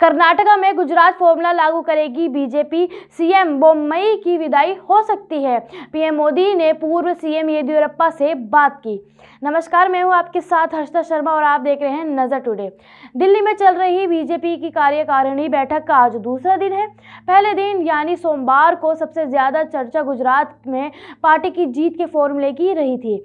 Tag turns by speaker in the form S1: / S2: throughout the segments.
S1: कर्नाटका में गुजरात फॉर्मूला लागू करेगी बीजेपी सीएम बोम्बई की विदाई हो सकती है पीएम मोदी ने पूर्व सीएम येदियुरप्पा से बात की नमस्कार मैं हूं आपके साथ हर्षदा शर्मा और आप देख रहे हैं नज़र टुडे दिल्ली में चल रही बीजेपी की कार्यकारिणी बैठक का आज दूसरा दिन है पहले दिन यानी सोमवार को सबसे ज़्यादा चर्चा गुजरात में पार्टी की जीत के फॉर्मूले की रही थी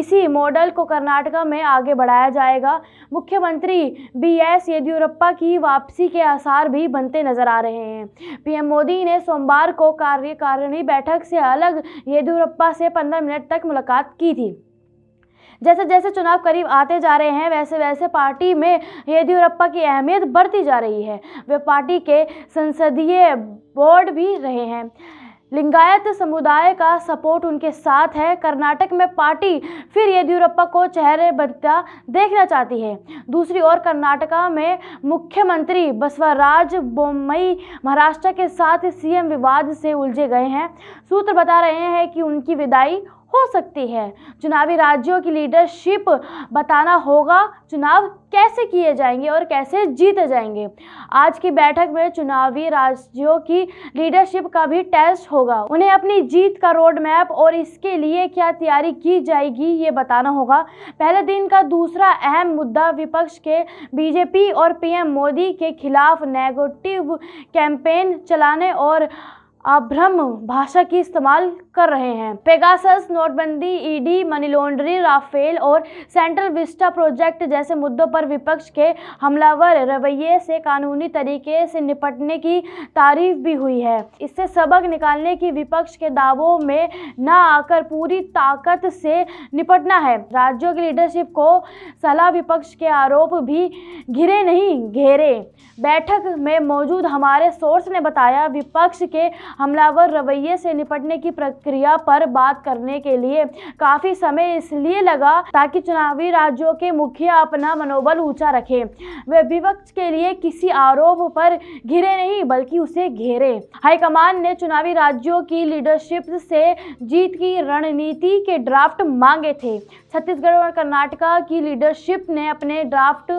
S1: इसी मॉडल को कर्नाटका में आगे बढ़ाया जाएगा मुख्यमंत्री बी एस येदियुरप्पा की वापसी के आसार भी बनते नजर आ रहे हैं पीएम मोदी ने सोमवार को कार्यकारिणी बैठक से अलग येदियुरप्पा से पंद्रह मिनट तक मुलाकात की थी जैसे जैसे चुनाव करीब आते जा रहे हैं वैसे वैसे पार्टी में येदियुरप्पा की अहमियत बढ़ती जा रही है वे पार्टी के संसदीय बोर्ड भी रहे हैं लिंगायत समुदाय का सपोर्ट उनके साथ है कर्नाटक में पार्टी फिर येदियुरप्पा को चेहरे बनता देखना चाहती है दूसरी ओर कर्नाटका में मुख्यमंत्री बसवराज बोमई महाराष्ट्र के साथ सीएम विवाद से उलझे गए हैं सूत्र बता रहे हैं कि उनकी विदाई हो सकती है चुनावी राज्यों की लीडरशिप बताना होगा चुनाव कैसे किए जाएंगे और कैसे जीते जाएंगे आज की बैठक में चुनावी राज्यों की लीडरशिप का भी टेस्ट होगा उन्हें अपनी जीत का रोड मैप और इसके लिए क्या तैयारी की जाएगी ये बताना होगा पहले दिन का दूसरा अहम मुद्दा विपक्ष के बीजेपी और पीएम मोदी के खिलाफ नेगेटिव कैंपेन चलाने और अभ्रम भाषा की इस्तेमाल कर रहे हैं पेगासस नोटबंदी ईडी मनी लॉन्ड्री राफेल और सेंट्रल विस्टा प्रोजेक्ट जैसे मुद्दों पर विपक्ष के हमलावर रवैये से कानूनी तरीके से निपटने की तारीफ भी हुई है इससे सबक निकालने की विपक्ष के दावों में न आकर पूरी ताकत से निपटना है राज्यों की लीडरशिप को सलाह विपक्ष के आरोप भी घिरे नहीं घेरे बैठक में मौजूद हमारे सोर्स ने बताया विपक्ष के हमलावर रवैये से निपटने की प्रक्रिया पर बात करने के लिए काफ़ी समय इसलिए लगा ताकि चुनावी राज्यों के मुखिया अपना मनोबल ऊंचा रखें वे विपक्ष के लिए किसी आरोप पर घिरे नहीं बल्कि उसे घेरे हाईकमान ने चुनावी राज्यों की लीडरशिप से जीत की रणनीति के ड्राफ्ट मांगे थे छत्तीसगढ़ और कर्नाटका की लीडरशिप ने अपने ड्राफ्ट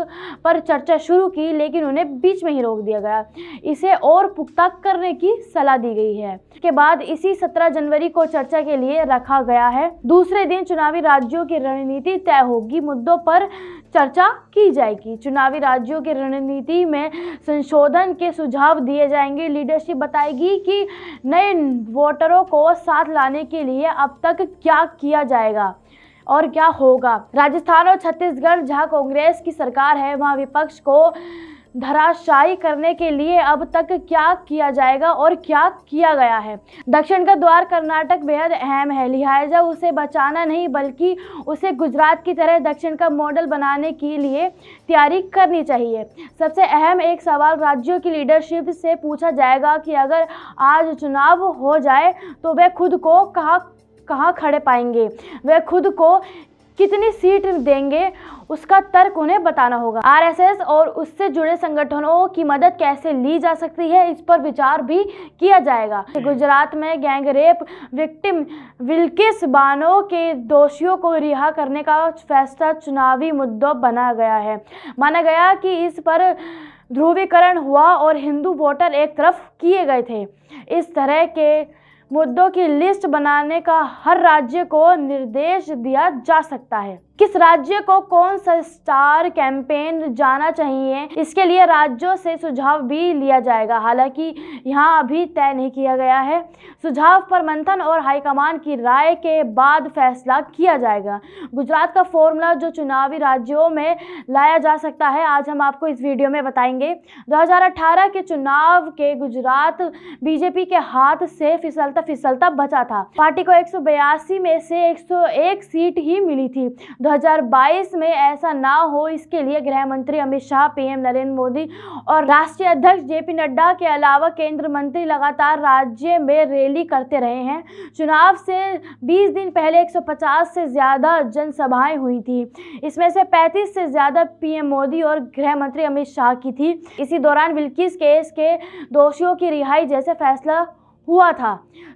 S1: पर चर्चा शुरू की लेकिन उन्हें बीच में ही रोक दिया गया इसे और पुख्ता करने की सलाह दी गई गई है के बाद इसी 17 जनवरी को चर्चा के लिए रखा गया है दूसरे दिन चुनावी राज्यों की रणनीति तय होगी मुद्दों पर चर्चा की जाएगी चुनावी राज्यों की रणनीति में संशोधन के सुझाव दिए जाएंगे लीडरशिप बताएगी कि नए वोटरों को साथ लाने के लिए अब तक क्या किया जाएगा और क्या होगा राजस्थान और छत्तीसगढ़ जहां कांग्रेस की सरकार है वहां विपक्ष को धराशायी करने के लिए अब तक क्या किया जाएगा और क्या किया गया है दक्षिण का द्वार कर्नाटक बेहद अहम है लिहाजा उसे बचाना नहीं बल्कि उसे गुजरात की तरह दक्षिण का मॉडल बनाने के लिए तैयारी करनी चाहिए सबसे अहम एक सवाल राज्यों की लीडरशिप से पूछा जाएगा कि अगर आज चुनाव हो जाए तो वे खुद को कहाँ कहाँ खड़े पाएंगे वे खुद को कितनी सीट देंगे उसका तर्क उन्हें बताना होगा आरएसएस और उससे जुड़े संगठनों की मदद कैसे ली जा सकती है इस पर विचार भी किया जाएगा गुजरात में gang rape victim Bilkis Bano के दोषियों को रिहा करने का फैसला चुनावी मुद्दों बना गया है माना गया कि इस पर ध्रुवीकरण हुआ और हिंदू वोटर एक तरफ किए गए थे इस तरह के मुद्दों की लिस्ट बनाने का हर राज्य को निर्देश दिया जा सकता है किस राज्य को कौन सा स्टार कैंपेन जाना चाहिए इसके लिए राज्यों से सुझाव भी लिया जाएगा हालांकि यहाँ अभी तय नहीं किया गया है सुझाव पर मंथन और हाईकमान की राय के बाद फैसला किया जाएगा गुजरात का फॉर्मूला जो चुनावी राज्यों में लाया जा सकता है आज हम आपको इस वीडियो में बताएंगे दो के चुनाव के गुजरात बीजेपी के हाथ से फिसलता फिसलता बचा था पार्टी को एक में से एक सीट ही मिली थी 2022 में ऐसा ना हो इसके लिए गृह मंत्री अमित शाह पीएम नरेंद्र मोदी और राष्ट्रीय अध्यक्ष जेपी नड्डा के अलावा केंद्र मंत्री लगातार राज्य में रैली करते रहे हैं चुनाव से 20 दिन पहले 150 से ज़्यादा जनसभाएं हुई थी इसमें से 35 से ज़्यादा पीएम मोदी और गृह मंत्री अमित शाह की थी इसी दौरान विल्किस केस के दोषियों की रिहाई जैसे फैसला हुआ था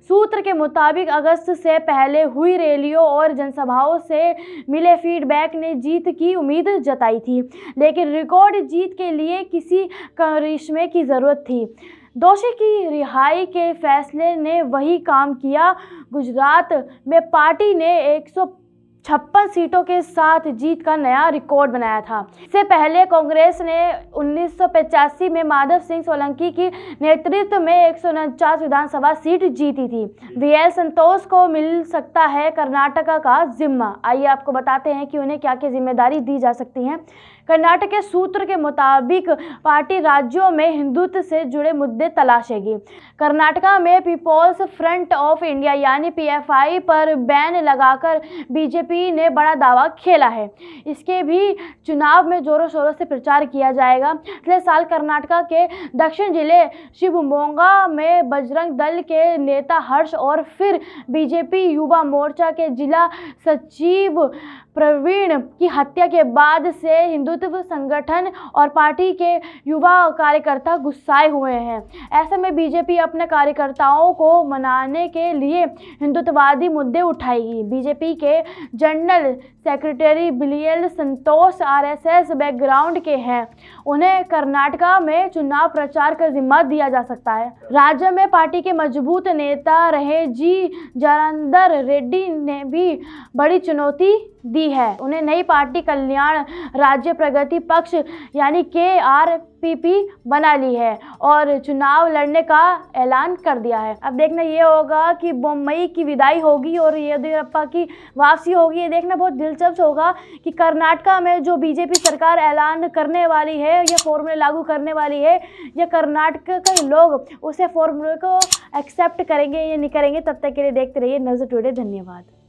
S1: सूत्र के मुताबिक अगस्त से पहले हुई रैलियों और जनसभाओं से मिले फीडबैक ने जीत की उम्मीद जताई थी लेकिन रिकॉर्ड जीत के लिए किसी करिश्मे की ज़रूरत थी दोषी की रिहाई के फैसले ने वही काम किया गुजरात में पार्टी ने एक छप्पन सीटों के साथ जीत का नया रिकॉर्ड बनाया था इससे पहले कांग्रेस ने उन्नीस में माधव सिंह सोलंकी की नेतृत्व में एक विधानसभा सीट जीती थी वी संतोष को मिल सकता है कर्नाटका का जिम्मा आइए आपको बताते हैं कि उन्हें क्या क्या जिम्मेदारी दी जा सकती है कर्नाटक के सूत्र के मुताबिक पार्टी राज्यों में हिंदुत्व से जुड़े मुद्दे तलाशेगी कर्नाटका में पीपल्स फ्रंट ऑफ इंडिया यानी पीएफआई पर बैन लगाकर बीजेपी ने बड़ा दावा खेला है इसके भी चुनाव में ज़ोरों शोरों से प्रचार किया जाएगा पिछले साल कर्नाटका के दक्षिण जिले शिवमोंगा में बजरंग दल के नेता हर्ष और फिर बीजेपी युवा मोर्चा के जिला सचिव प्रवीण की हत्या के बाद से हिंदुत्व संगठन और पार्टी के युवा कार्यकर्ता गुस्साए हुए हैं ऐसे में बीजेपी अपने कार्यकर्ताओं को मनाने के लिए हिंदुत्ववादी मुद्दे उठाएगी बीजेपी के general secretary B L Santosh RSS background के हैं उन्हें कर्नाटका में चुनाव प्रचार का जिम्मा दिया जा सकता है राज्य में पार्टी के मजबूत नेता रहे जी जरांदर रेड्डी ने भी बड़ी चुनौती दी है उन्हें नई पार्टी कल्याण राज्य प्रगति पक्ष यानी के आर पी पी बना ली है और चुनाव लड़ने का ऐलान कर दिया है अब देखना ये होगा कि बम्बई की विदाई होगी और येदियुरप्पा की वापसी होगी ये देखना बहुत दिलचस्प होगा कि कर्नाटका में जो बीजेपी सरकार ऐलान करने वाली है या फॉर्मूले लागू करने वाली है या कर्नाटक के लोग उसे फॉर्मूले को एक्सेप्ट करेंगे या नहीं करेंगे तब तक के लिए देखते रहिए नजर टूटे धन्यवाद